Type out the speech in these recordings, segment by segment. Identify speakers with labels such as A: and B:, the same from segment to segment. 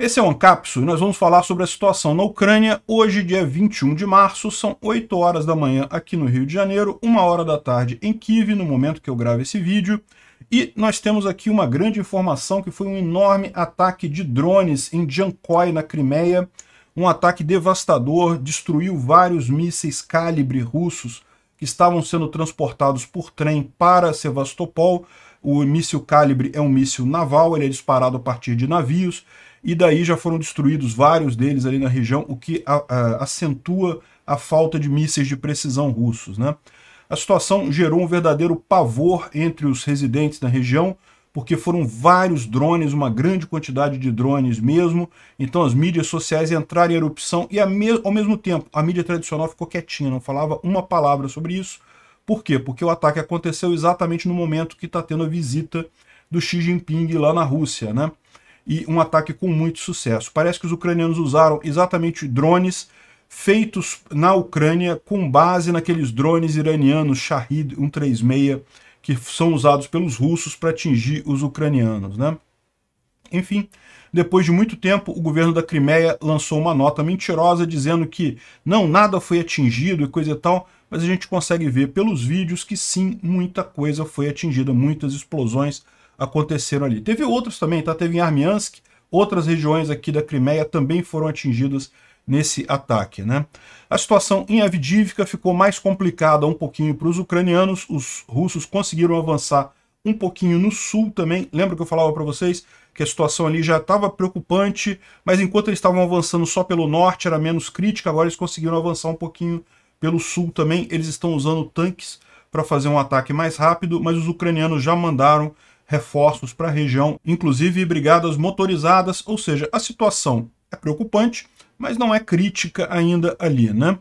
A: Esse é o Ancapso e nós vamos falar sobre a situação na Ucrânia. Hoje, dia 21 de março, são 8 horas da manhã aqui no Rio de Janeiro, 1 hora da tarde em Kiev, no momento que eu gravo esse vídeo. E nós temos aqui uma grande informação que foi um enorme ataque de drones em Jankoy, na Crimeia. Um ataque devastador, destruiu vários mísseis calibre russos que estavam sendo transportados por trem para Sevastopol. O míssil calibre é um míssil naval, ele é disparado a partir de navios e daí já foram destruídos vários deles ali na região, o que a, a, acentua a falta de mísseis de precisão russos. Né? A situação gerou um verdadeiro pavor entre os residentes da região, porque foram vários drones, uma grande quantidade de drones mesmo, então as mídias sociais entraram em erupção e ao mesmo tempo a mídia tradicional ficou quietinha, não falava uma palavra sobre isso. Por quê? Porque o ataque aconteceu exatamente no momento que está tendo a visita do Xi Jinping lá na Rússia, né? e um ataque com muito sucesso. Parece que os ucranianos usaram exatamente drones feitos na Ucrânia com base naqueles drones iranianos Shahid 136 que são usados pelos russos para atingir os ucranianos, né? Enfim, depois de muito tempo, o governo da Crimeia lançou uma nota mentirosa dizendo que não, nada foi atingido e coisa e tal, mas a gente consegue ver pelos vídeos que sim, muita coisa foi atingida, muitas explosões, aconteceram ali. Teve outros também, tá? Teve em Armiansk, outras regiões aqui da Crimeia também foram atingidas nesse ataque, né? A situação em Avdiivka ficou mais complicada um pouquinho para os ucranianos. Os russos conseguiram avançar um pouquinho no sul também. Lembra que eu falava para vocês que a situação ali já estava preocupante, mas enquanto eles estavam avançando só pelo norte era menos crítica, agora eles conseguiram avançar um pouquinho pelo sul também. Eles estão usando tanques para fazer um ataque mais rápido, mas os ucranianos já mandaram reforços para a região, inclusive brigadas motorizadas, ou seja, a situação é preocupante, mas não é crítica ainda ali, né?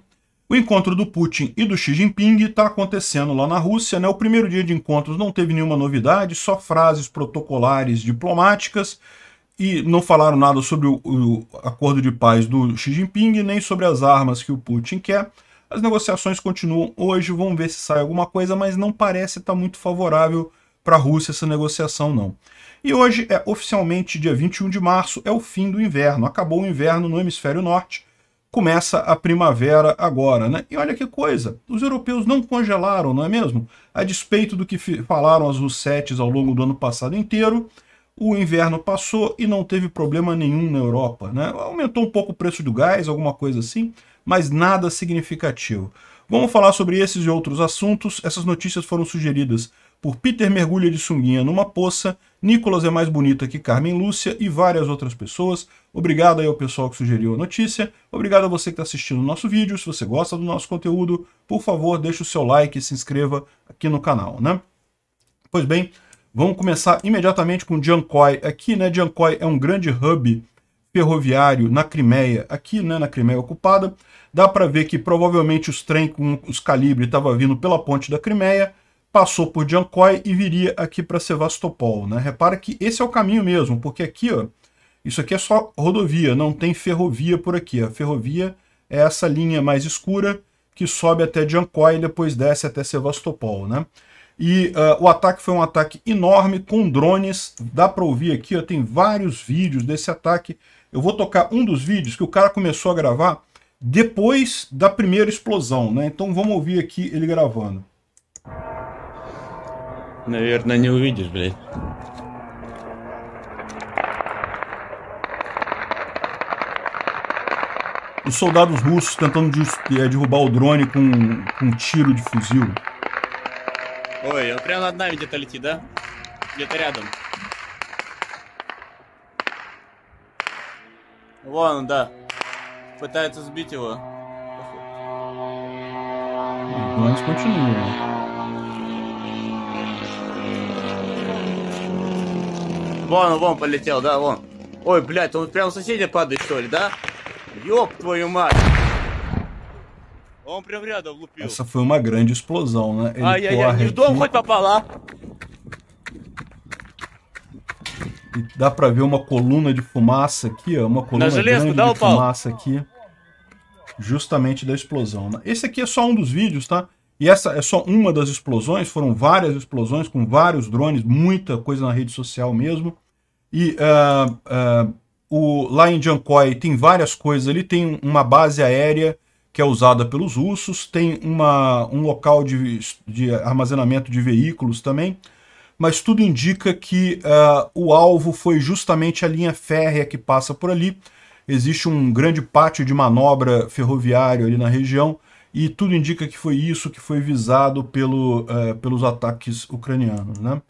A: O encontro do Putin e do Xi Jinping está acontecendo lá na Rússia, né? O primeiro dia de encontros não teve nenhuma novidade, só frases protocolares diplomáticas e não falaram nada sobre o, o acordo de paz do Xi Jinping, nem sobre as armas que o Putin quer. As negociações continuam hoje, vamos ver se sai alguma coisa, mas não parece estar tá muito favorável para a Rússia essa negociação, não. E hoje é oficialmente dia 21 de março, é o fim do inverno. Acabou o inverno no hemisfério norte, começa a primavera agora, né? E olha que coisa, os europeus não congelaram, não é mesmo? A despeito do que falaram as russetes ao longo do ano passado inteiro, o inverno passou e não teve problema nenhum na Europa, né? Aumentou um pouco o preço do gás, alguma coisa assim, mas nada significativo. Vamos falar sobre esses e outros assuntos. Essas notícias foram sugeridas por Peter mergulha de sunguinha numa poça, Nicolas é mais bonita que Carmen Lúcia e várias outras pessoas. Obrigado aí ao pessoal que sugeriu a notícia. Obrigado a você que está assistindo o nosso vídeo. Se você gosta do nosso conteúdo, por favor, deixe o seu like e se inscreva aqui no canal, né? Pois bem, vamos começar imediatamente com Jankoi Aqui, né, Jankoy é um grande hub ferroviário na Crimeia, aqui, né, na Crimeia ocupada. Dá para ver que provavelmente os trens com os calibres estavam vindo pela ponte da Crimeia passou por Jankoi e viria aqui para Sevastopol. Né? Repara que esse é o caminho mesmo, porque aqui, ó, isso aqui é só rodovia, não tem ferrovia por aqui. A ferrovia é essa linha mais escura que sobe até Jankoi e depois desce até Sevastopol. Né? E uh, o ataque foi um ataque enorme com drones. Dá para ouvir aqui, ó, tem vários vídeos desse ataque. Eu vou tocar um dos vídeos que o cara começou a gravar depois da primeira explosão. Né? Então vamos ouvir aqui ele gravando. Наверное, не увидишь, блядь. Os soldados russos tentando de, eh, derrubar o drone com, com um tiro de fuzil. Ой, он прямо над нами где-то летит, да? Где-то рядом. Вон, да. Пытается сбить его. Mas ну, continua. Вон, вон полетел, да, вон. Ой, блядь, он прям соседи падает, что ли, да? Ёб твою mano. Vamos pro vereador, Essa foi uma grande explosão, né? Ele ai, ai, ai, e o Dom foi pra lá. E dá pra ver uma coluna de fumaça aqui, ó. Uma coluna grande dá, de fumaça aqui. Justamente da explosão. Né? Esse aqui é só um dos vídeos, tá? E essa é só uma das explosões, foram várias explosões com vários drones, muita coisa na rede social mesmo. E uh, uh, o, lá em Jankoi tem várias coisas ali, tem uma base aérea que é usada pelos russos, tem uma, um local de, de armazenamento de veículos também, mas tudo indica que uh, o alvo foi justamente a linha férrea que passa por ali. Existe um grande pátio de manobra ferroviário ali na região, e tudo indica que foi isso que foi visado pelo, é, pelos ataques ucranianos. Né?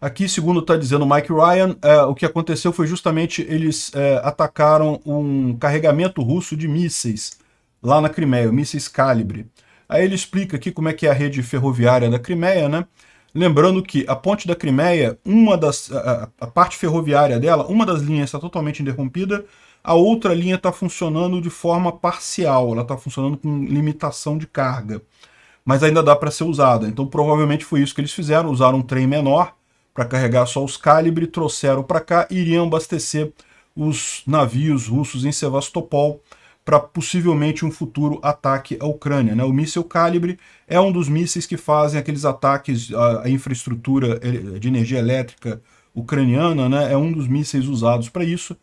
A: Aqui, segundo está dizendo Mike Ryan, é, o que aconteceu foi justamente eles é, atacaram um carregamento russo de mísseis lá na Crimeia, mísseis calibre. Aí ele explica aqui como é que é a rede ferroviária da Crimeia, né? Lembrando que a ponte da Crimeia, uma das, a, a parte ferroviária dela, uma das linhas está totalmente interrompida, a outra linha está funcionando de forma parcial, ela está funcionando com limitação de carga, mas ainda dá para ser usada. Então provavelmente foi isso que eles fizeram, usaram um trem menor para carregar só os calibre, trouxeram para cá e iriam abastecer os navios russos em Sevastopol para possivelmente um futuro ataque à Ucrânia. Né? O míssil Calibre é um dos mísseis que fazem aqueles ataques à infraestrutura é, de energia elétrica ucraniana, né? é um dos mísseis usados para isso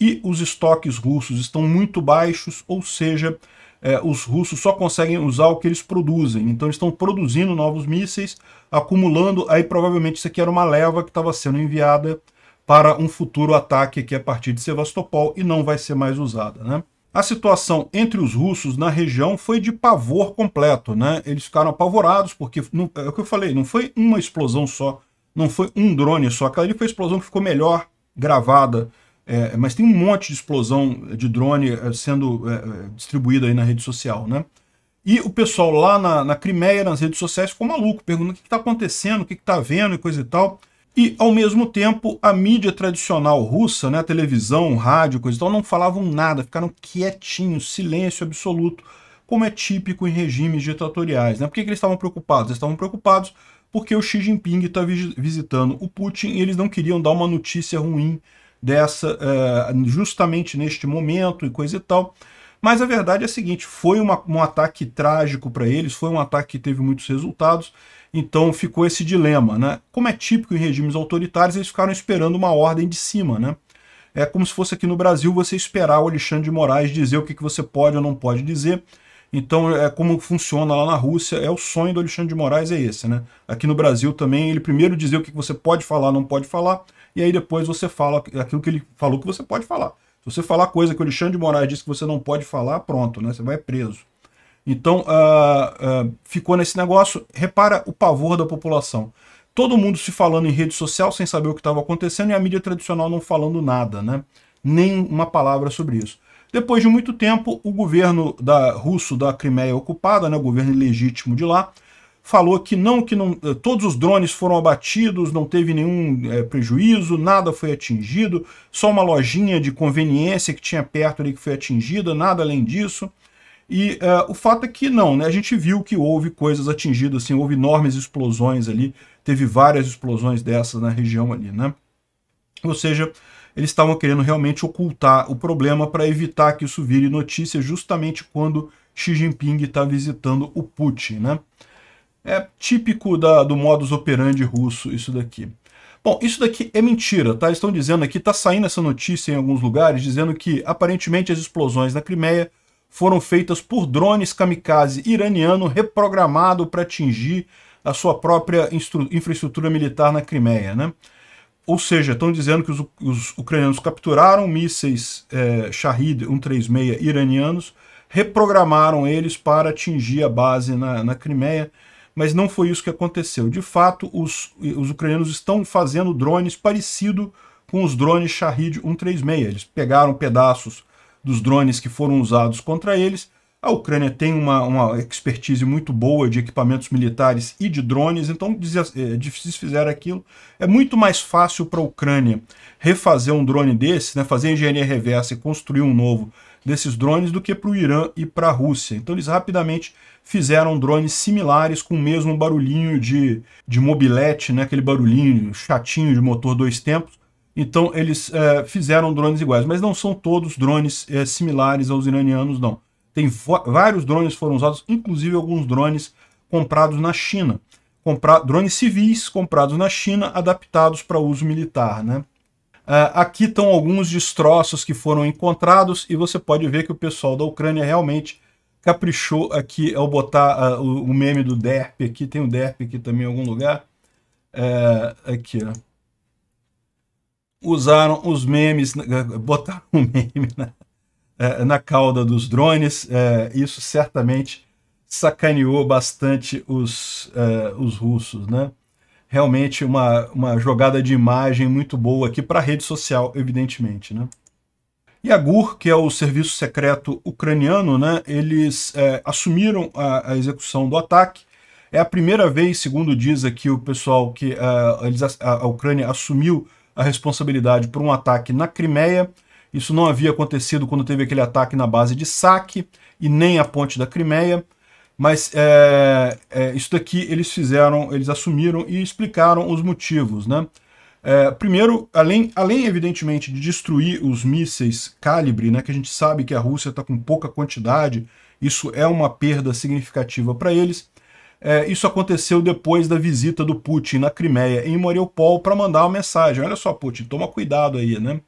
A: e os estoques russos estão muito baixos, ou seja, é, os russos só conseguem usar o que eles produzem. Então eles estão produzindo novos mísseis, acumulando, aí provavelmente isso aqui era uma leva que estava sendo enviada para um futuro ataque aqui a partir de Sevastopol e não vai ser mais usada, né? A situação entre os russos na região foi de pavor completo, né? Eles ficaram apavorados porque, não, é o que eu falei, não foi uma explosão só, não foi um drone só, aquela ali foi a explosão que ficou melhor gravada, é, mas tem um monte de explosão de drone é, sendo é, é distribuída aí na rede social, né? E o pessoal lá na, na Crimeia, nas redes sociais, ficou maluco, perguntando o que está acontecendo, o que está vendo e coisa e tal. E, ao mesmo tempo, a mídia tradicional russa, né, televisão, rádio, coisa e tal, não falavam nada, ficaram quietinhos, silêncio absoluto, como é típico em regimes ditatoriais. Né? Por que, que eles estavam preocupados? Eles estavam preocupados porque o Xi Jinping está visitando o Putin e eles não queriam dar uma notícia ruim dessa uh, justamente neste momento e coisa e tal. Mas a verdade é a seguinte: foi uma, um ataque trágico para eles, foi um ataque que teve muitos resultados, então ficou esse dilema. Né? Como é típico em regimes autoritários, eles ficaram esperando uma ordem de cima. Né? É como se fosse aqui no Brasil você esperar o Alexandre de Moraes dizer o que, que você pode ou não pode dizer. Então, é como funciona lá na Rússia, é o sonho do Alexandre de Moraes é esse, né? Aqui no Brasil também, ele primeiro dizer o que você pode falar, não pode falar, e aí depois você fala aquilo que ele falou que você pode falar. Se você falar coisa que o Alexandre de Moraes disse que você não pode falar, pronto, né? Você vai preso. Então, uh, uh, ficou nesse negócio, repara o pavor da população. Todo mundo se falando em rede social sem saber o que estava acontecendo e a mídia tradicional não falando nada, né? Nem uma palavra sobre isso. Depois de muito tempo, o governo da, russo da Crimeia ocupada, né, o governo ilegítimo de lá, falou que não, que não, eh, todos os drones foram abatidos, não teve nenhum é, prejuízo, nada foi atingido, só uma lojinha de conveniência que tinha perto ali que foi atingida, nada além disso. E eh, o fato é que não, né? A gente viu que houve coisas atingidas, assim, houve enormes explosões ali, teve várias explosões dessas na região ali, né? Ou seja, eles estavam querendo realmente ocultar o problema para evitar que isso vire notícia justamente quando Xi Jinping está visitando o Putin, né? É típico da, do modus operandi russo isso daqui. Bom, isso daqui é mentira, tá? Eles estão dizendo aqui, tá saindo essa notícia em alguns lugares, dizendo que aparentemente as explosões na Crimeia foram feitas por drones kamikaze iraniano reprogramado para atingir a sua própria infraestrutura militar na Crimeia, né? Ou seja, estão dizendo que os, os ucranianos capturaram mísseis é, Shahid 136 iranianos, reprogramaram eles para atingir a base na, na Crimeia, mas não foi isso que aconteceu. De fato, os, os ucranianos estão fazendo drones parecido com os drones Shahid 136. Eles pegaram pedaços dos drones que foram usados contra eles a Ucrânia tem uma, uma expertise muito boa de equipamentos militares e de drones, então, eh, se fizer aquilo, é muito mais fácil para a Ucrânia refazer um drone desse, né, fazer engenharia reversa e construir um novo desses drones do que para o Irã e para a Rússia. Então, eles rapidamente fizeram drones similares com o mesmo barulhinho de, de mobilete, né, aquele barulhinho chatinho de motor dois tempos, então eles é, fizeram drones iguais, mas não são todos drones é, similares aos iranianos, não. Tem vários drones foram usados, inclusive alguns drones comprados na China. Compra drones civis comprados na China, adaptados para uso militar. Né? Uh, aqui estão alguns destroços que foram encontrados e você pode ver que o pessoal da Ucrânia realmente caprichou aqui ao botar uh, o, o, meme do DERP aqui. Tem o DERP aqui também em algum lugar. Uh, aqui, ó. Usaram os memes, né? botaram o um meme na, né? É, na cauda dos drones. É, isso certamente sacaneou bastante os, é, os russos, né? Realmente uma, uma jogada de imagem muito boa aqui para a rede social, evidentemente, né? GUR que é o serviço secreto ucraniano, né, eles é, assumiram a, a, execução do ataque. É a primeira vez, segundo diz aqui o pessoal, que é, eles, a, a Ucrânia assumiu a responsabilidade por um ataque na Crimeia. Isso não havia acontecido quando teve aquele ataque na base de saque e nem a ponte da Crimeia. Mas é, é, isso daqui eles fizeram, eles assumiram e explicaram os motivos. Né? É, primeiro, além, além evidentemente de destruir os mísseis calibre, né, que a gente sabe que a Rússia está com pouca quantidade, isso é uma perda significativa para eles. É, isso aconteceu depois da visita do Putin na Crimeia, em Mariupol, para mandar uma mensagem. Olha só, Putin, toma cuidado aí, né?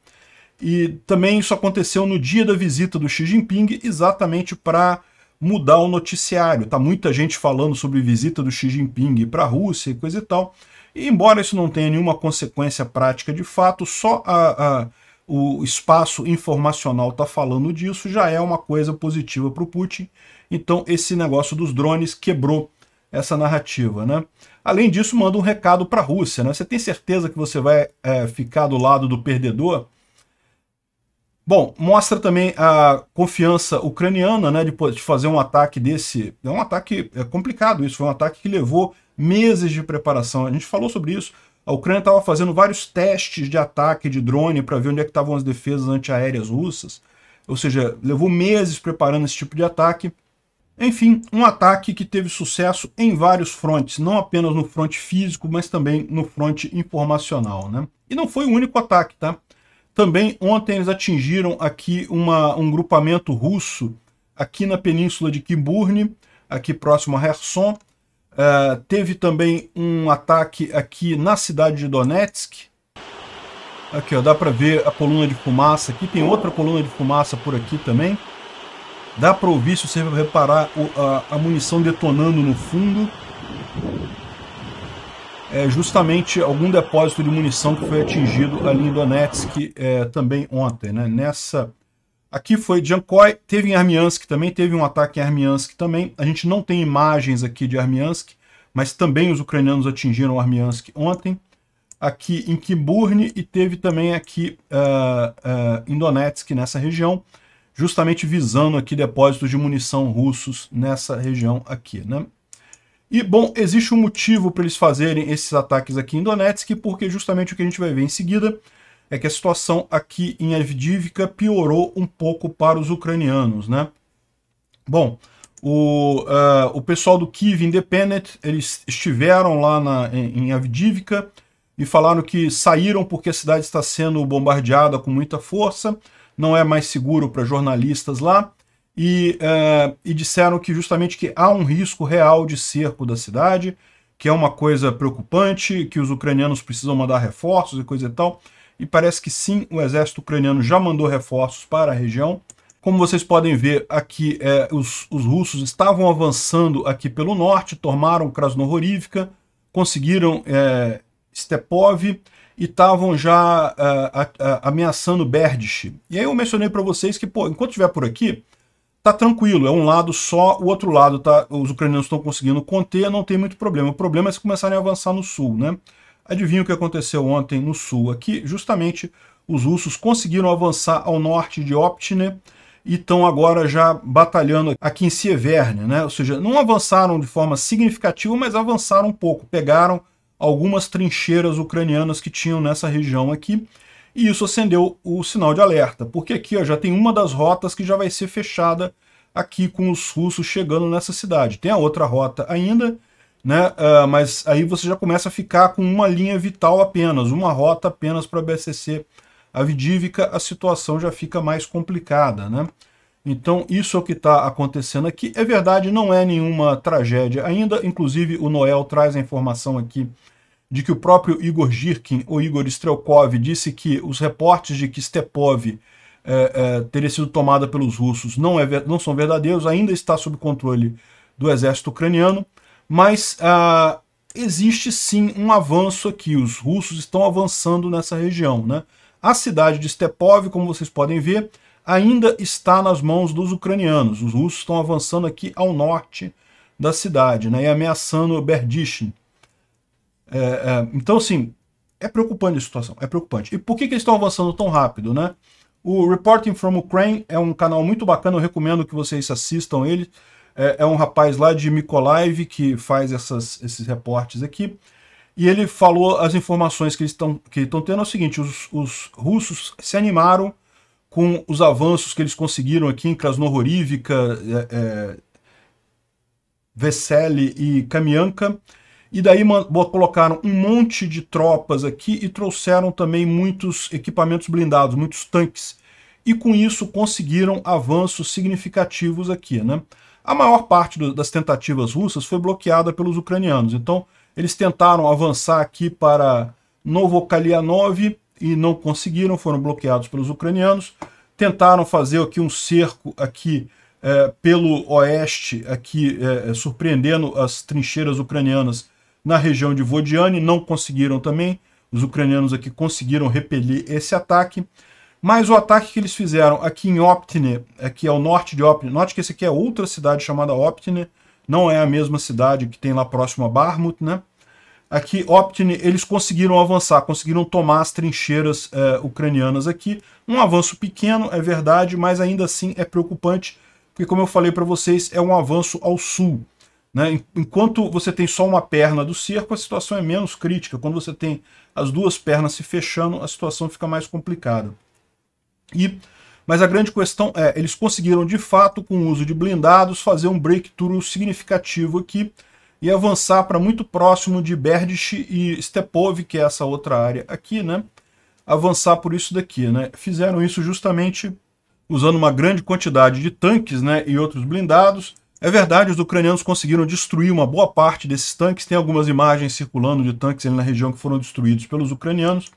A: E também isso aconteceu no dia da visita do Xi Jinping, exatamente para mudar o noticiário. Tá muita gente falando sobre visita do Xi Jinping para a Rússia e coisa e tal. E embora isso não tenha nenhuma consequência prática de fato, só a, a, o espaço informacional tá falando disso já é uma coisa positiva para o Putin. Então esse negócio dos drones quebrou essa narrativa, né? Além disso, manda um recado para a Rússia, né? Você tem certeza que você vai é, ficar do lado do perdedor? Bom, mostra também a confiança ucraniana né, de, de fazer um ataque desse. É um ataque é complicado isso, foi um ataque que levou meses de preparação. A gente falou sobre isso. A Ucrânia estava fazendo vários testes de ataque de drone para ver onde é que estavam as defesas antiaéreas russas. Ou seja, levou meses preparando esse tipo de ataque. Enfim, um ataque que teve sucesso em vários frontes, não apenas no fronte físico, mas também no fronte informacional. Né? E não foi o único ataque, tá? Também ontem eles atingiram aqui uma, um grupamento russo aqui na península de Kiburne aqui próximo a Kherson. Uh, teve também um ataque aqui na cidade de Donetsk. Aqui, ó, dá para ver a coluna de fumaça aqui. Tem outra coluna de fumaça por aqui também. Dá para ouvir, se você reparar, a, a munição detonando no fundo é justamente algum depósito de munição que foi atingido ali em Donetsk é, também ontem. Né? Nessa Aqui foi Jankoi, teve em Armiansk também, teve um ataque em Armiansk também. A gente não tem imagens aqui de Armiansk, mas também os ucranianos atingiram Armiansk ontem. Aqui em Kiburne e teve também aqui uh, uh, em Donetsk, nessa região, justamente visando aqui depósitos de munição russos nessa região aqui, né? E, bom, existe um motivo para eles fazerem esses ataques aqui em Donetsk, porque justamente o que a gente vai ver em seguida é que a situação aqui em Avdivka piorou um pouco para os ucranianos, né? Bom, o, uh, o pessoal do Kiev Independent, eles estiveram lá na, em, em Avdivka e falaram que saíram porque a cidade está sendo bombardeada com muita força, não é mais seguro para jornalistas lá, e, uh, e disseram que justamente que há um risco real de cerco da cidade, que é uma coisa preocupante, que os ucranianos precisam mandar reforços e coisa e tal. E parece que sim, o exército ucraniano já mandou reforços para a região. Como vocês podem ver aqui, eh, os, os, russos estavam avançando aqui pelo norte, tomaram Krasnohorivka, conseguiram eh, Stepov e estavam já eh, ameaçando Berdych. E aí eu mencionei para vocês que, pô, enquanto estiver por aqui, tá tranquilo, é um lado só, o outro lado tá, os ucranianos estão conseguindo conter, não tem muito problema. O problema é se começarem a avançar no sul, né? Adivinha o que aconteceu ontem no sul? Aqui, justamente, os russos conseguiram avançar ao norte de Optine e estão agora já batalhando aqui em Sieverne, né? Ou seja, não avançaram de forma significativa, mas avançaram um pouco, pegaram algumas trincheiras ucranianas que tinham nessa região aqui e isso acendeu o sinal de alerta, porque aqui ó, já tem uma das rotas que já vai ser fechada aqui com os russos chegando nessa cidade. Tem a outra rota ainda, né? Uh, mas aí você já começa a ficar com uma linha vital apenas, uma rota apenas para a BCC Avidívica, a situação já fica mais complicada, né? Então isso é o que está acontecendo aqui. É verdade, não é nenhuma tragédia ainda, inclusive o Noel traz a informação aqui de que o próprio Igor Girkin, ou Igor Strelkov, disse que os reportes de que Stepov é, é, teria sido tomada pelos russos não, é, não, são verdadeiros, ainda está sob controle do exército ucraniano, mas ah, existe sim um avanço aqui, os russos estão avançando nessa região. Né? A cidade de Stepov, como vocês podem ver, ainda está nas mãos dos ucranianos, os russos estão avançando aqui ao norte da cidade né, e ameaçando Berdyshin. É, é, então, assim, é preocupante a situação, é preocupante. E por que, que eles estão avançando tão rápido, né? O Reporting from Ukraine é um canal muito bacana, eu recomendo que vocês assistam ele. É, é um rapaz lá de Mykolaiv que faz essas, esses reportes aqui. E ele falou as informações que estão que estão tendo é o seguinte, os, os, russos se animaram com os avanços que eles conseguiram aqui em Krasnohorivka, é, é Vesely e Kamianka, e daí colocaram um monte de tropas aqui e trouxeram também muitos equipamentos blindados, muitos tanques. E com isso conseguiram avanços significativos aqui, né? A maior parte do, das tentativas russas foi bloqueada pelos ucranianos. Então, eles tentaram avançar aqui para Novokalianov e não conseguiram, foram bloqueados pelos ucranianos. Tentaram fazer aqui um cerco aqui é, pelo oeste, aqui é, surpreendendo as trincheiras ucranianas na região de Vodiane, não conseguiram também. Os ucranianos aqui conseguiram repelir esse ataque. Mas o ataque que eles fizeram aqui em Optine, aqui ao norte de Optine, note que esse aqui é outra cidade chamada Optine, não é a mesma cidade que tem lá próximo a Barmut, né? Aqui, Optine, eles conseguiram avançar, conseguiram tomar as trincheiras eh, ucranianas aqui. Um avanço pequeno, é verdade, mas ainda assim é preocupante, porque como eu falei para vocês, é um avanço ao sul. Né? Enquanto você tem só uma perna do cerco, a situação é menos crítica. Quando você tem as duas pernas se fechando, a situação fica mais complicada. E, mas a grande questão é, eles conseguiram de fato, com o uso de blindados, fazer um breakthrough significativo aqui e avançar para muito próximo de Berdych e Stepov, que é essa outra área aqui, né? Avançar por isso daqui, né? Fizeram isso justamente usando uma grande quantidade de tanques né, e outros blindados, é verdade, os ucranianos conseguiram destruir uma boa parte desses tanques, tem algumas imagens circulando de tanques ali na região que foram destruídos pelos ucranianos,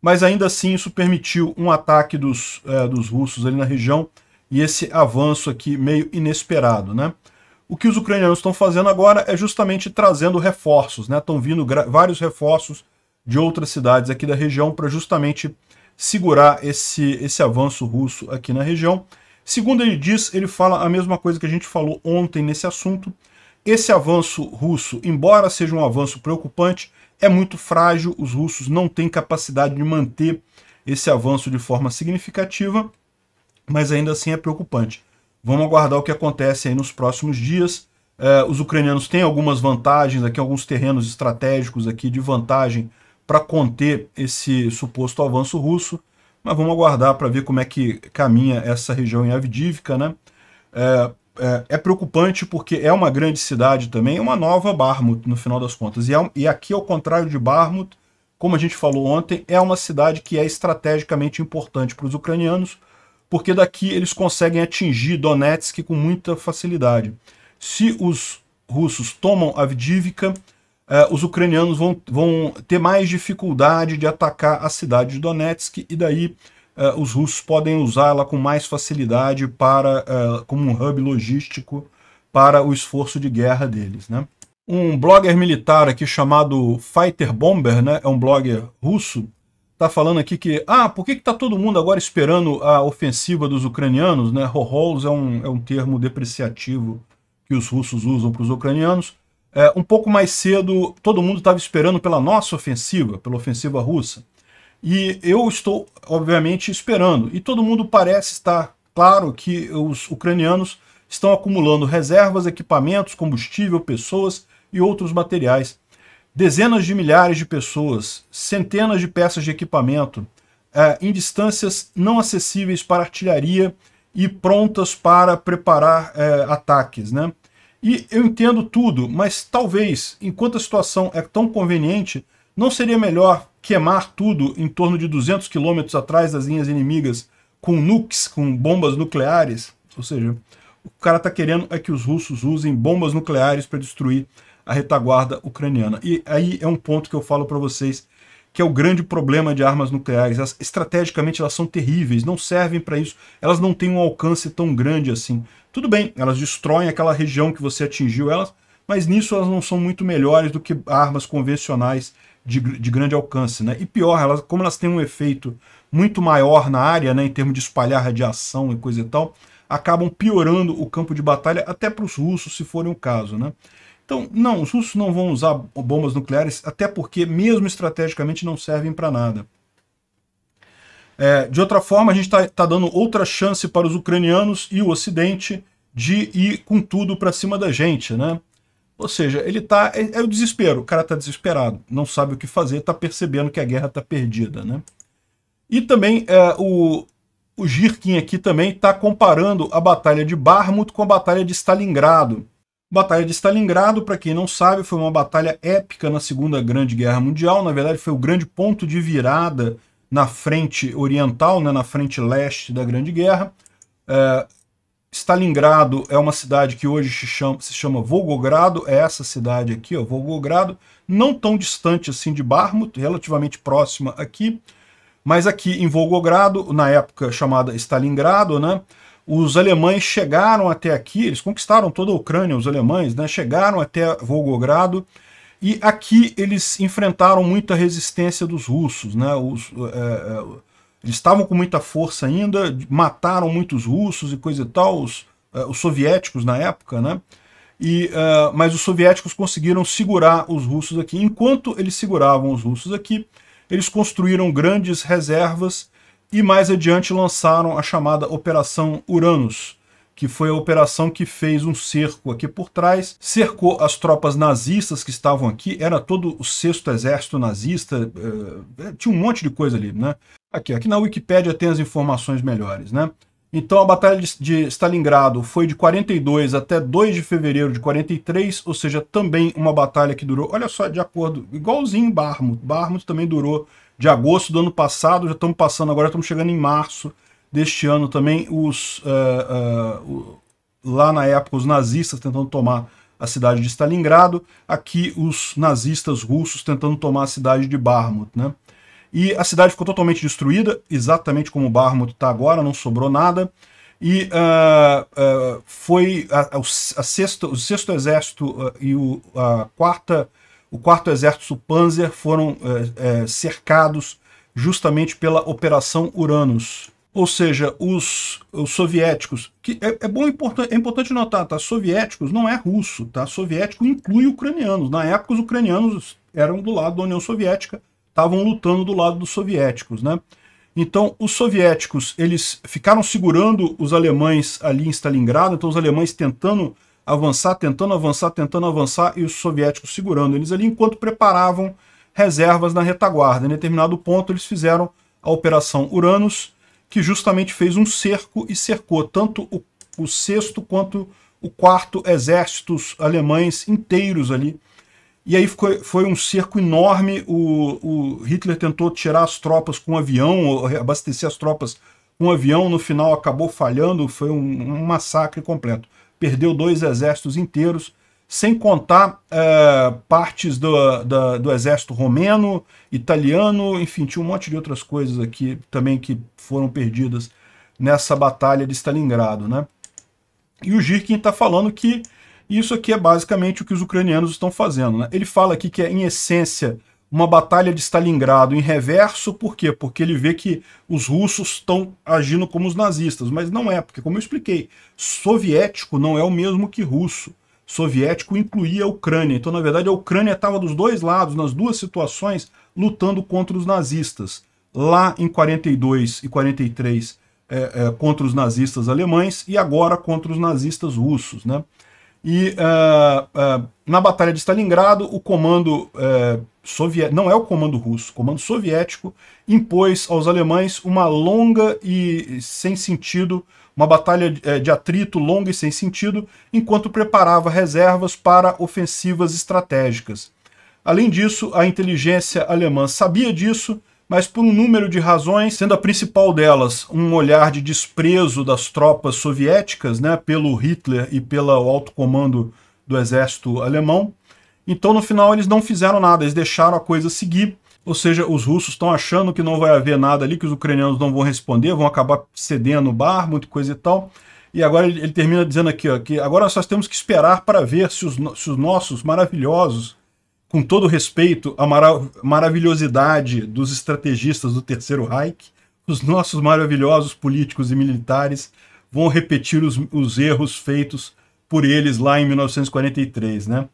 A: mas ainda assim isso permitiu um ataque dos, é, dos russos ali na região e esse avanço aqui meio inesperado, né? O que os ucranianos estão fazendo agora é justamente trazendo reforços, né? Estão vindo vários reforços de outras cidades aqui da região para justamente segurar esse, esse avanço russo aqui na região. Segundo ele diz, ele fala a mesma coisa que a gente falou ontem nesse assunto. Esse avanço russo, embora seja um avanço preocupante, é muito frágil, os russos não têm capacidade de manter esse avanço de forma significativa, mas ainda assim é preocupante. Vamos aguardar o que acontece aí nos próximos dias. É, os ucranianos têm algumas vantagens aqui, alguns terrenos estratégicos aqui de vantagem para conter esse suposto avanço russo mas vamos aguardar para ver como é que caminha essa região em Avdivka, né? É, é, é, preocupante porque é uma grande cidade também, é uma nova Barmut, no final das contas. E, é, e aqui, ao contrário de Barmut, como a gente falou ontem, é uma cidade que é estrategicamente importante para os ucranianos, porque daqui eles conseguem atingir Donetsk com muita facilidade. Se os russos tomam Avdivka, Uh, os ucranianos vão, vão ter mais dificuldade de atacar a cidade de Donetsk e daí uh, os russos podem usá-la com mais facilidade para, uh, como um hub logístico para o esforço de guerra deles. Né? Um blogger militar aqui chamado Fighter Bomber, né, é um blogger russo, está falando aqui que, ah, por que está todo mundo agora esperando a ofensiva dos ucranianos? Né? Rohols é um, é um termo depreciativo que os russos usam para os ucranianos é, um pouco mais cedo, todo mundo estava esperando pela nossa ofensiva, pela ofensiva russa. E eu estou, obviamente, esperando. E todo mundo parece estar claro que os ucranianos estão acumulando reservas, equipamentos, combustível, pessoas e outros materiais. Dezenas de milhares de pessoas, centenas de peças de equipamento, é, em distâncias não acessíveis para artilharia e prontas para preparar é, ataques. Né? E eu entendo tudo, mas talvez, enquanto a situação é tão conveniente, não seria melhor queimar tudo em torno de 200 quilômetros atrás das linhas inimigas com nukes, com bombas nucleares? Ou seja, o cara está querendo é que os russos usem bombas nucleares para destruir a retaguarda ucraniana. E aí é um ponto que eu falo para vocês que é o grande problema de armas nucleares. estrategicamente elas são terríveis, não servem para isso, elas não têm um alcance tão grande assim. Tudo bem, elas destroem aquela região que você atingiu elas, mas nisso elas não são muito melhores do que armas convencionais de, de grande alcance, né? E pior, elas, como elas têm um efeito muito maior na área, né, em termos de espalhar radiação e coisa e tal, acabam piorando o campo de batalha até para os russos, se forem o caso, né? Então, não, os russos não vão usar bombas nucleares, até porque, mesmo estrategicamente, não servem para nada. É, de outra forma, a gente está tá dando outra chance para os ucranianos e o Ocidente de ir com tudo para cima da gente, né? Ou seja, ele tá. É, é o desespero. O cara está desesperado, não sabe o que fazer, está percebendo que a guerra está perdida, né? E também é, o, o Girkin aqui também está comparando a batalha de Barmut com a batalha de Stalingrado. Batalha de Stalingrado, para quem não sabe, foi uma batalha épica na Segunda Grande Guerra Mundial. Na verdade, foi o grande ponto de virada na frente oriental, né, na frente leste da Grande Guerra. É, Stalingrado é uma cidade que hoje se chama, se chama Volgogrado, é essa cidade aqui, ó, Volgogrado, não tão distante assim de Barmut, relativamente próxima aqui, mas aqui em Volgogrado, na época chamada Stalingrado, né, os alemães chegaram até aqui, eles conquistaram toda a Ucrânia, os alemães, né, chegaram até Volgogrado, e aqui eles enfrentaram muita resistência dos russos. Né? Os, é, é, eles estavam com muita força ainda, mataram muitos russos e coisa e tal, os, é, os soviéticos na época, né? E, é, mas os soviéticos conseguiram segurar os russos aqui. Enquanto eles seguravam os russos aqui, eles construíram grandes reservas e mais adiante lançaram a chamada Operação Uranus, que foi a operação que fez um cerco aqui por trás, cercou as tropas nazistas que estavam aqui, era todo o sexto exército nazista, eh, eh, tinha um monte de coisa ali, né? Aqui, aqui na Wikipédia tem as informações melhores, né? Então a Batalha de Stalingrado foi de 42 até 2 de fevereiro de 43, ou seja, também uma batalha que durou, olha só, de acordo, igualzinho Barmut. Barmut também durou de agosto do ano passado, já estamos passando agora, estamos chegando em março deste ano também, os, uh, uh, lá na época, os nazistas tentando tomar a cidade de Stalingrado, aqui os nazistas russos tentando tomar a cidade de Barmut, né? E a cidade ficou totalmente destruída, exatamente como Barmut está agora, não sobrou nada. E uh, uh, foi a, a, sexta, o sexto exército uh, e o, a quarta, o quarto exército Panzer foram cercados justamente pela Operação Uranus, ou seja, os, os soviéticos, que é, é bom é importante notar, tá? Soviéticos não é russo, tá? Soviético inclui ucranianos. Na época os ucranianos eram do lado da União Soviética, estavam lutando do lado dos soviéticos, né? Então, os soviéticos, eles ficaram segurando os alemães ali em Stalingrado, então os alemães tentando avançar, tentando avançar, tentando avançar, e os soviéticos segurando eles ali, enquanto preparavam reservas na retaguarda. Em determinado ponto, eles fizeram a Operação Uranus, que justamente fez um cerco e cercou tanto o, o sexto quanto o quarto exércitos alemães inteiros ali. E aí foi, foi um cerco enorme, o, o Hitler tentou tirar as tropas com um avião, abastecer as tropas com um avião, no final acabou falhando, foi um, um massacre completo. Perdeu dois exércitos inteiros, sem contar uh, partes do, do, do, exército romeno, italiano, enfim, tinha um monte de outras coisas aqui também que foram perdidas nessa batalha de Stalingrado, né? E o Girkin está falando que isso aqui é basicamente o que os ucranianos estão fazendo, né? Ele fala aqui que é, em essência, uma batalha de Stalingrado em reverso, por quê? Porque ele vê que os russos estão agindo como os nazistas, mas não é, porque como eu expliquei, soviético não é o mesmo que russo soviético incluía a Ucrânia. Então, na verdade, a Ucrânia estava dos dois lados, nas duas situações, lutando contra os nazistas. Lá em 42 e 43, é, é, contra os nazistas alemães e agora contra os nazistas russos. Né? E uh, uh, na Batalha de Stalingrado, o comando uh, é, soviético, não é o comando russo, o comando soviético, impôs aos alemães uma longa e sem sentido uma batalha eh, de atrito longa e sem sentido, enquanto preparava reservas para ofensivas estratégicas. Além disso, a inteligência alemã sabia disso, mas por um número de razões, sendo a principal delas um olhar de desprezo das tropas soviéticas, né, pelo Hitler e pelo alto comando do exército alemão. Então, no final, eles não fizeram nada, eles deixaram a coisa seguir ou seja, os russos estão achando que não vai haver nada ali, que os ucranianos não vão responder, vão acabar cedendo o bar, muita coisa e tal. E agora ele, ele termina dizendo aqui ó, que agora nós temos que esperar para ver se os, se os nossos maravilhosos, com todo respeito à mara maravilhosidade dos estrategistas do Terceiro Reich, os nossos maravilhosos políticos e militares vão repetir os, os erros feitos por eles lá em 1943, né?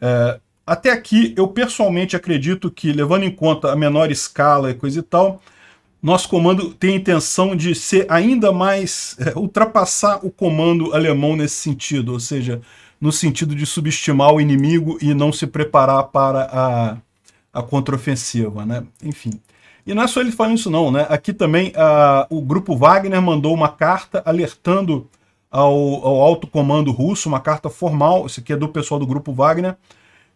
A: É, até aqui, eu pessoalmente acredito que, levando em conta a menor escala e coisa e tal, nosso comando tem a intenção de ser ainda mais, é, ultrapassar o comando alemão nesse sentido, ou seja, no sentido de subestimar o inimigo e não se preparar para a, a contraofensiva, né? Enfim. E não é só ele falando isso não, né? Aqui também a, o grupo Wagner mandou uma carta alertando ao, ao alto comando russo, uma carta formal, isso aqui é do pessoal do grupo Wagner,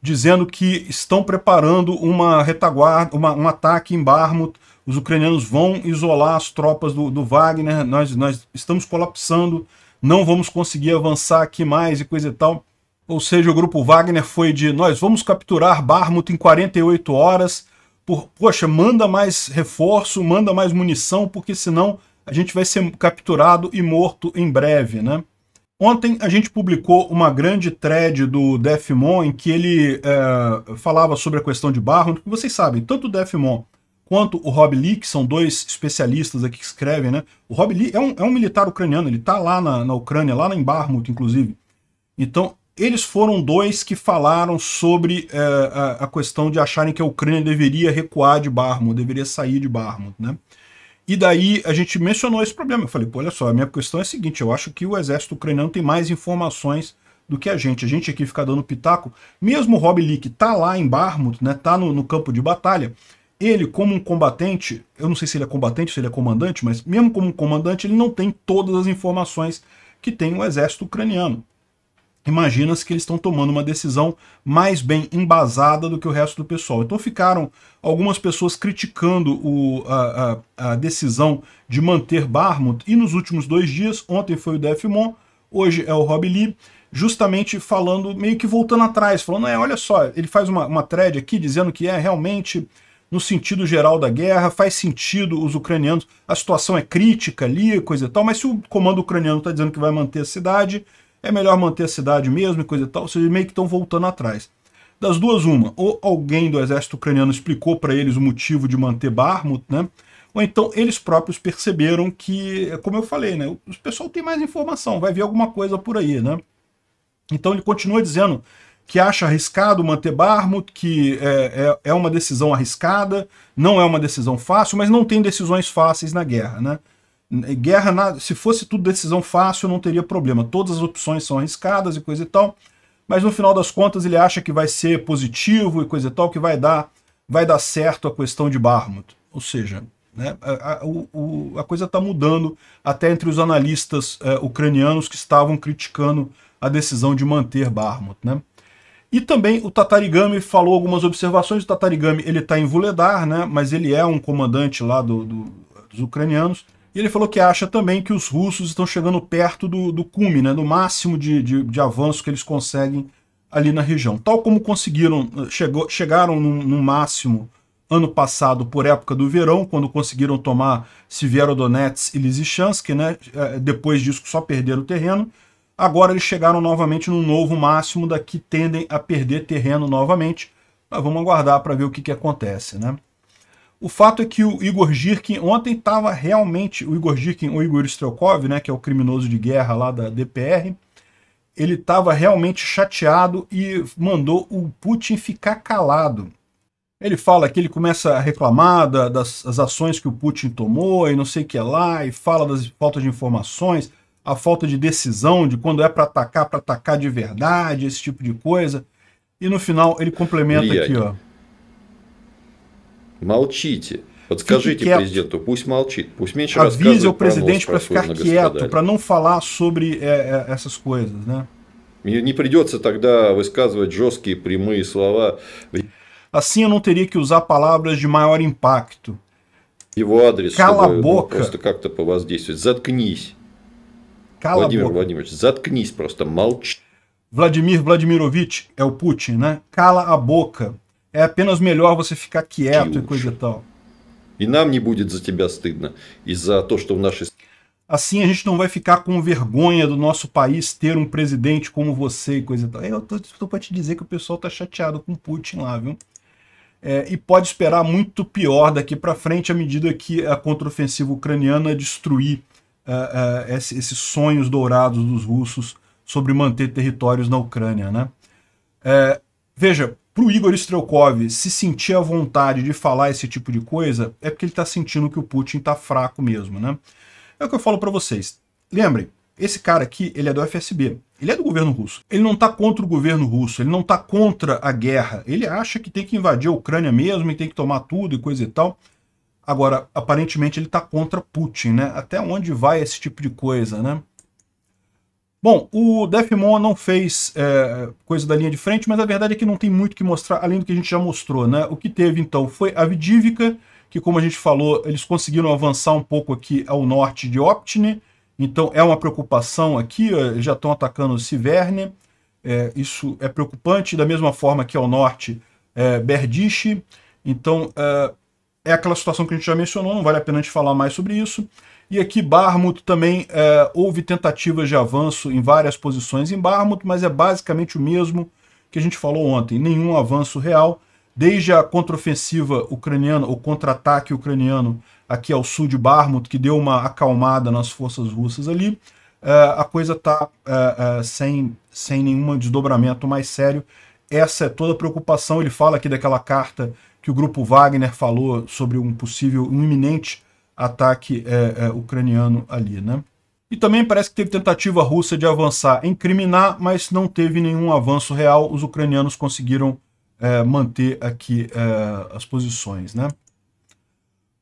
A: dizendo que estão preparando uma retaguarda, uma, um ataque em Barmut, os ucranianos vão isolar as tropas do, do Wagner, nós, nós estamos colapsando, não vamos conseguir avançar aqui mais e coisa e tal. Ou seja, o grupo Wagner foi de nós vamos capturar Barmut em 48 horas, por, poxa, manda mais reforço, manda mais munição, porque senão a gente vai ser capturado e morto em breve, né? Ontem a gente publicou uma grande thread do Defmon em que ele é, falava sobre a questão de barro. Vocês sabem, tanto o Defmon quanto o Rob Lee, que são dois especialistas aqui que escrevem, né? O Rob Lee é um, é um militar ucraniano, ele está lá na, na Ucrânia, lá em Barmut, inclusive. Então, eles foram dois que falaram sobre é, a, a, questão de acharem que a Ucrânia deveria recuar de Barmut, deveria sair de Barmut, né? E daí a gente mencionou esse problema. Eu falei, pô, olha só, a minha questão é a seguinte, eu acho que o exército ucraniano tem mais informações do que a gente. A gente aqui fica dando pitaco. Mesmo o Rob Lee, que tá lá em Barmut, né, tá no, no campo de batalha, ele, como um combatente, eu não sei se ele é combatente, se ele é comandante, mas mesmo como um comandante, ele não tem todas as informações que tem o exército ucraniano imagina-se que eles estão tomando uma decisão mais bem embasada do que o resto do pessoal. Então ficaram algumas pessoas criticando o, a, a, a, decisão de manter Barmut, e nos últimos dois dias, ontem foi o Defmon, hoje é o Rob Lee, justamente falando, meio que voltando atrás, falando, é, olha só, ele faz uma, uma thread aqui dizendo que é realmente no sentido geral da guerra, faz sentido os ucranianos, a situação é crítica ali, coisa e tal, mas se o comando ucraniano está dizendo que vai manter a cidade, é melhor manter a cidade mesmo e coisa e tal, ou seja, meio que estão voltando atrás. Das duas, uma, ou alguém do exército ucraniano explicou para eles o motivo de manter Barmut, né? Ou então eles próprios perceberam que, é como eu falei, né? O pessoal tem mais informação, vai ver alguma coisa por aí, né? Então ele continua dizendo que acha arriscado manter Barmut, que é, é, é uma decisão arriscada, não é uma decisão fácil, mas não tem decisões fáceis na guerra, né? Guerra, nada, se fosse tudo decisão fácil, não teria problema. Todas as opções são arriscadas e coisa e tal. Mas no final das contas ele acha que vai ser positivo e coisa e tal, que vai dar, vai dar certo a questão de Barmut. Ou seja, né, a, a, o, a coisa está mudando até entre os analistas é, ucranianos que estavam criticando a decisão de manter Barmut. Né? E também o Tatarigami falou algumas observações. O Tatarigami ele está em Vuledar, né, mas ele é um comandante lá do, do, dos ucranianos e ele falou que acha também que os russos estão chegando perto do, do cume, né, do máximo de, de, de avanço que eles conseguem ali na região. Tal como conseguiram, chegou, chegaram no, no máximo ano passado por época do verão, quando conseguiram tomar Severodonetsk e Lysychansk, né? É, depois disso só perderam o terreno, agora eles chegaram novamente num novo máximo, daqui tendem a perder terreno novamente, mas vamos aguardar para ver o que, que acontece. Né? O fato é que o Igor Girkin ontem estava realmente, o Igor Girkin, o Igor Strelkov, né, que é o criminoso de guerra lá da DPR, ele estava realmente chateado e mandou o Putin ficar calado. Ele fala que ele começa a reclamar da, das ações que o Putin tomou e não sei o que é lá, e fala das faltas de informações, a falta de decisão de quando é para atacar, para atacar de verdade, esse tipo de coisa. E no final ele complementa aqui, ó. Молчите. Подскажите Fique президенту, пусть молчит, пусть меньше Avise o presidente para ficar quieto, para não falar sobre é, é, essas coisas, né? Мне не придется тогда высказывать жесткие прямые слова. Assim eu não teria que usar palavras de maior impacto. Его адрес, Cala чтобы, a boca. Ну, просто как-то повоздействовать. Заткнись. Cala Владимир boca. Владимирович, заткнись просто, молчи. Владимир Владимирович, é o Putin, né? Cala a boca. é apenas melhor você ficar quieto e, coisa e tal. E não me будет за тебя стыдно из за то, что в нашей Assim a gente não vai ficar com vergonha do nosso país ter um presidente como você e coisa e tal. Eu tô, tô te dizer que o pessoal tá chateado com Putin lá, viu? É, e pode esperar muito pior daqui para frente à medida que a contraofensiva ucraniana destruir uh, uh, esse, esses sonhos dourados dos russos sobre manter territórios na Ucrânia, né? É, veja, para o Igor Strelkov se sentir à vontade de falar esse tipo de coisa, é porque ele está sentindo que o Putin está fraco mesmo, né? É o que eu falo para vocês. Lembrem, esse cara aqui, ele é do FSB, ele é do governo russo. Ele não está contra o governo russo, ele não está contra a guerra. Ele acha que tem que invadir a Ucrânia mesmo e tem que tomar tudo e coisa e tal. Agora, aparentemente ele está contra Putin, né? Até onde vai esse tipo de coisa, né? Bom, o Defmon não fez é, coisa da linha de frente, mas a verdade é que não tem muito que mostrar, além do que a gente já mostrou, né? O que teve, então, foi a Vidívica, que, como a gente falou, eles conseguiram avançar um pouco aqui ao norte de Optine, então é uma preocupação aqui, já estão atacando o Siverne, é, isso é preocupante, da mesma forma que ao norte é, Berdiche, então é, é aquela situação que a gente já mencionou, não vale a pena a gente falar mais sobre isso. E aqui Barmut também é, houve tentativas de avanço em várias posições em Barmut, mas é basicamente o mesmo que a gente falou ontem. Nenhum avanço real, desde a contraofensiva ucraniana, o contra-ataque ucraniano aqui ao sul de Barmut, que deu uma acalmada nas forças russas ali, é, a coisa está é, é, sem, sem nenhum desdobramento mais sério. Essa é toda a preocupação. Ele fala aqui daquela carta que o grupo Wagner falou sobre um possível, um iminente ataque é, é, ucraniano ali, né? E também parece que teve tentativa russa de avançar em criminar, mas não teve nenhum avanço real. Os ucranianos conseguiram é, manter aqui é, as posições, né?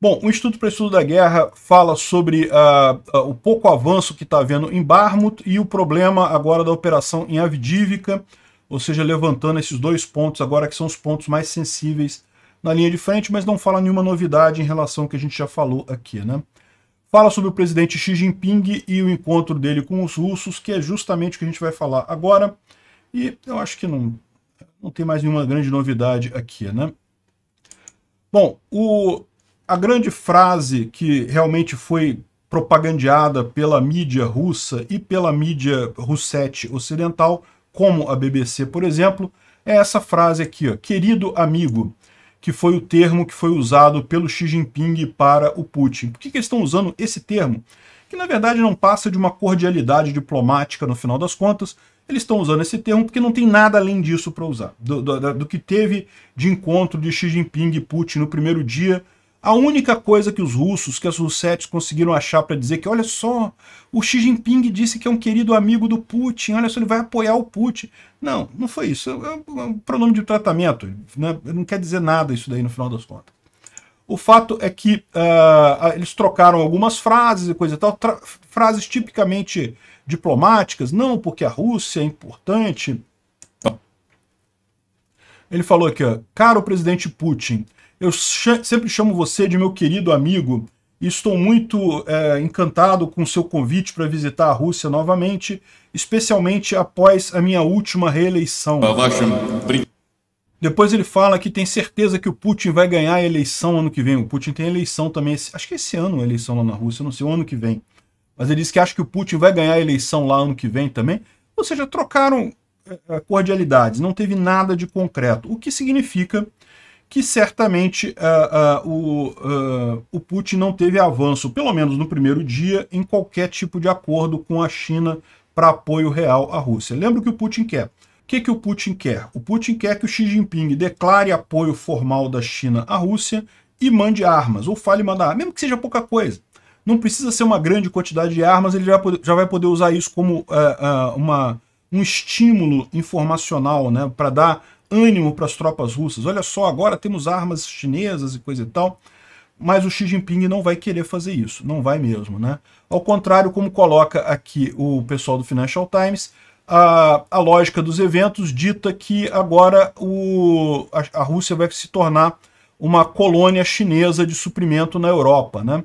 A: Bom, o Instituto para Estudo da Guerra fala sobre uh, uh, o pouco avanço que está havendo em Barmut e o problema agora da operação em Avdívika, ou seja, levantando esses dois pontos agora que são os pontos mais sensíveis na linha de frente, mas não fala nenhuma novidade em relação ao que a gente já falou aqui, né? Fala sobre o presidente Xi Jinping e o encontro dele com os russos, que é justamente o que a gente vai falar agora. E eu acho que não, não tem mais nenhuma grande novidade aqui, né? Bom, o, a grande frase que realmente foi propagandeada pela mídia russa e pela mídia russete ocidental, como a BBC, por exemplo, é essa frase aqui, ó, querido amigo, que foi o termo que foi usado pelo Xi Jinping para o Putin. Por que, que eles estão usando esse termo? Que na verdade não passa de uma cordialidade diplomática no final das contas. Eles estão usando esse termo porque não tem nada além disso para usar. Do, do, do que teve de encontro de Xi Jinping e Putin no primeiro dia a única coisa que os russos, que as russetes conseguiram achar para dizer que, olha só, o Xi Jinping disse que é um querido amigo do Putin, olha só, ele vai apoiar o Putin. Não, não foi isso. É um pronome de tratamento. Né? Não quer dizer nada isso daí no final das contas. O fato é que uh, eles trocaram algumas frases e coisa e tal, frases tipicamente diplomáticas, não porque a Rússia é importante. Ele falou aqui, ó, caro presidente Putin, eu ch sempre chamo você de meu querido amigo e estou muito é, encantado com seu convite para visitar a Rússia novamente, especialmente após a minha última reeleição. Depois ele fala que tem certeza que o Putin vai ganhar a eleição ano que vem. O Putin tem eleição também, esse, acho que esse ano a eleição lá na Rússia, não sei, o ano que vem. Mas ele diz que acha que o Putin vai ganhar a eleição lá ano que vem também. Ou seja, trocaram é, é, cordialidades, não teve nada de concreto. O que significa que certamente uh, uh, o, uh, o Putin não teve avanço, pelo menos no primeiro dia, em qualquer tipo de acordo com a China para apoio real à Rússia. Lembra o que o Putin quer? O que, que o Putin quer? O Putin quer que o Xi Jinping declare apoio formal da China à Rússia e mande armas, ou fale mandar, mesmo que seja pouca coisa. Não precisa ser uma grande quantidade de armas, ele já, já vai poder usar isso como uma, um estímulo informacional né, para dar ânimo para as tropas russas. Olha só, agora temos armas chinesas e coisa e tal. Mas o Xi Jinping não vai querer fazer isso, não vai mesmo, né? Ao contrário, como coloca aqui o pessoal do Financial Times, a, a lógica dos eventos dita que agora o, a, a Rússia vai se tornar uma colônia chinesa de suprimento na Europa, né?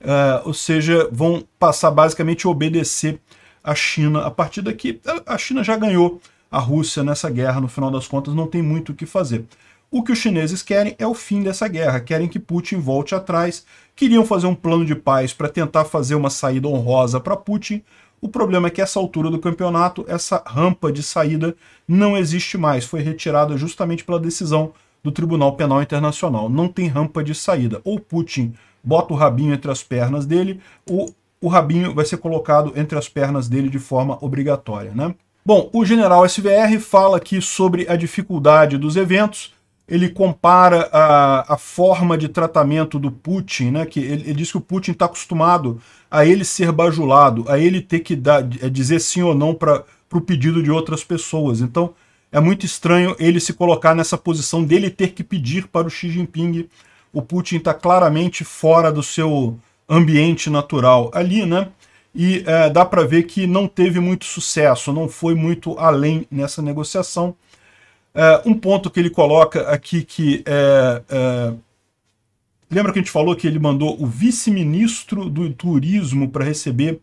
A: Uh, ou seja, vão passar basicamente a obedecer a China a partir daqui. A China já ganhou a Rússia nessa guerra, no final das contas, não tem muito o que fazer. O que os chineses querem é o fim dessa guerra, querem que Putin volte atrás, queriam fazer um plano de paz para tentar fazer uma saída honrosa para Putin. O problema é que essa altura do campeonato, essa rampa de saída não existe mais, foi retirada justamente pela decisão do Tribunal Penal Internacional. Não tem rampa de saída. Ou Putin bota o rabinho entre as pernas dele, ou o rabinho vai ser colocado entre as pernas dele de forma obrigatória, né? Bom, o general SVR fala aqui sobre a dificuldade dos eventos, ele compara a, a forma de tratamento do Putin, né, que ele, ele diz que o Putin está acostumado a ele ser bajulado, a ele ter que dar, é, dizer sim ou não para o pedido de outras pessoas. Então, é muito estranho ele se colocar nessa posição dele ter que pedir para o Xi Jinping. O Putin está claramente fora do seu ambiente natural ali, né? e é, dá para ver que não teve muito sucesso, não foi muito além nessa negociação. É, um ponto que ele coloca aqui que é, é, lembra que a gente falou que ele mandou o vice-ministro do turismo para receber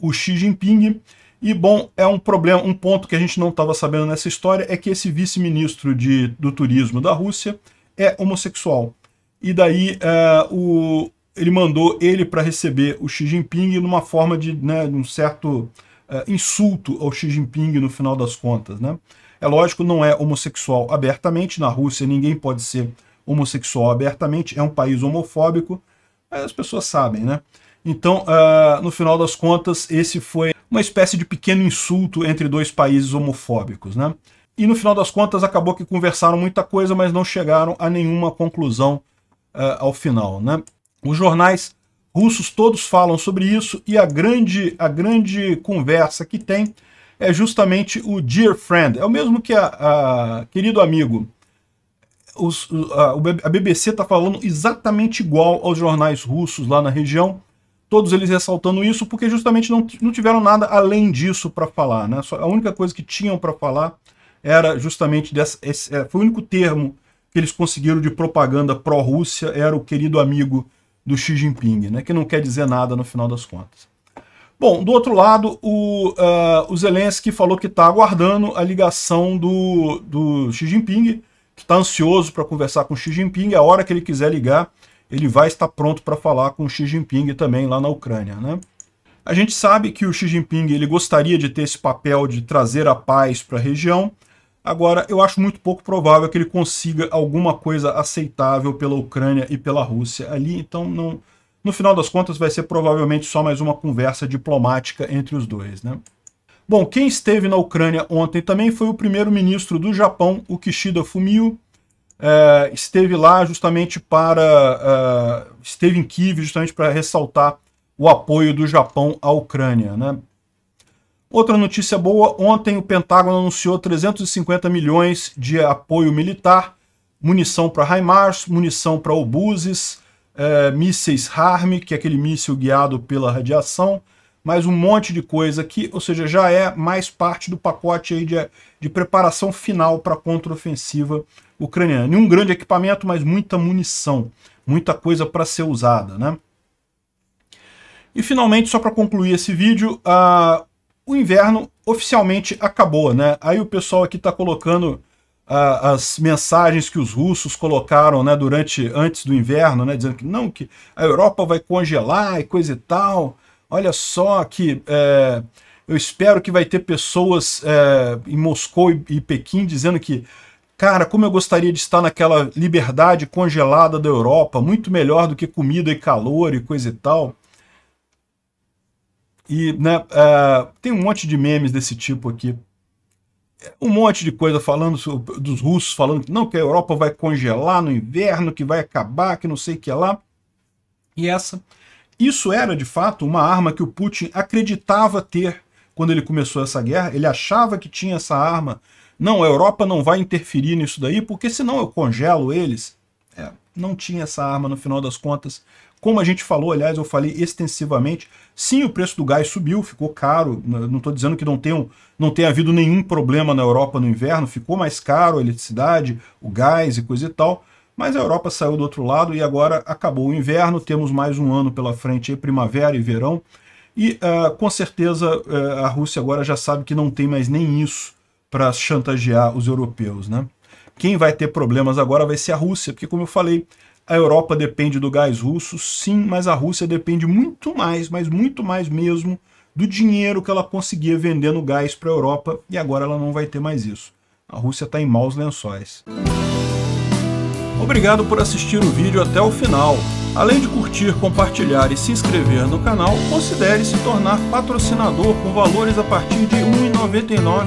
A: o Xi Jinping e bom é um problema um ponto que a gente não estava sabendo nessa história é que esse vice-ministro do turismo da Rússia é homossexual e daí é, o, ele mandou ele para receber o Xi Jinping numa forma de né, um certo uh, insulto ao Xi Jinping no final das contas. Né? É lógico, não é homossexual abertamente, na Rússia ninguém pode ser homossexual abertamente, é um país homofóbico, as pessoas sabem, né? Então, uh, no final das contas, esse foi uma espécie de pequeno insulto entre dois países homofóbicos, né? E no final das contas acabou que conversaram muita coisa, mas não chegaram a nenhuma conclusão uh, ao final, né? Os jornais russos todos falam sobre isso e a grande, a grande conversa que tem é justamente o Dear Friend. É o mesmo que a, a Querido Amigo. Os, a, a BBC está falando exatamente igual aos jornais russos lá na região, todos eles ressaltando isso porque justamente não, não tiveram nada além disso para falar. Né? Só, a única coisa que tinham para falar era justamente dessa, esse, é, foi o único termo que eles conseguiram de propaganda pró-Rússia, era o querido amigo do Xi Jinping, né, que não quer dizer nada no final das contas. Bom, do outro lado, o, uh, o Zelensky falou que está aguardando a ligação do, do Xi Jinping, que está ansioso para conversar com o Xi Jinping. A hora que ele quiser ligar, ele vai estar pronto para falar com o Xi Jinping também lá na Ucrânia. Né? A gente sabe que o Xi Jinping ele gostaria de ter esse papel de trazer a paz para a região, Agora, eu acho muito pouco provável que ele consiga alguma coisa aceitável pela Ucrânia e pela Rússia ali, então não, no final das contas vai ser provavelmente só mais uma conversa diplomática entre os dois. Né? Bom, quem esteve na Ucrânia ontem também foi o primeiro-ministro do Japão, o Kishida Fumio, é, esteve lá justamente para... É, esteve em Kiev justamente para ressaltar o apoio do Japão à Ucrânia. Né? Outra notícia boa, ontem o Pentágono anunciou 350 milhões de apoio militar, munição para HIMARS, munição para obuses, é, mísseis HARM, que é aquele míssil guiado pela radiação, mais um monte de coisa aqui, ou seja, já é mais parte do pacote aí de, de preparação final para a contraofensiva ucraniana. Nenhum grande equipamento, mas muita munição, muita coisa para ser usada, né? E finalmente, só para concluir esse vídeo, a o inverno oficialmente acabou, né? Aí o pessoal aqui está colocando ah, as mensagens que os russos colocaram, né, durante antes do inverno, né, dizendo que não que a Europa vai congelar e coisa e tal. Olha só que é, eu espero que vai ter pessoas é, em Moscou e, e Pequim dizendo que Cara, como eu gostaria de estar naquela liberdade congelada da Europa, muito melhor do que comida e calor e coisa e tal. E né, uh, tem um monte de memes desse tipo aqui. Um monte de coisa falando sobre, dos russos, falando que não, que a Europa vai congelar no inverno, que vai acabar, que não sei o que lá. E essa. Isso era, de fato, uma arma que o Putin acreditava ter quando ele começou essa guerra. Ele achava que tinha essa arma. Não, a Europa não vai interferir nisso daí, porque senão eu congelo eles. É, não tinha essa arma no final das contas. Como a gente falou, aliás, eu falei extensivamente, sim, o preço do gás subiu, ficou caro. Né, não estou dizendo que não tenha, não tenha havido nenhum problema na Europa no inverno, ficou mais caro a eletricidade, o gás e coisa e tal. Mas a Europa saiu do outro lado e agora acabou o inverno, temos mais um ano pela frente, aí, primavera e verão. E uh, com certeza uh, a Rússia agora já sabe que não tem mais nem isso para chantagear os europeus. Né? Quem vai ter problemas agora vai ser a Rússia, porque como eu falei, a Europa depende do gás russo, sim, mas a Rússia depende muito mais, mas muito mais mesmo, do dinheiro que ela conseguia vendendo gás para a Europa e agora ela não vai ter mais isso. A Rússia está em maus lençóis. Obrigado por assistir o vídeo até o final. Além de curtir, compartilhar e se inscrever no canal, considere se tornar patrocinador com valores a partir de R$ 1,99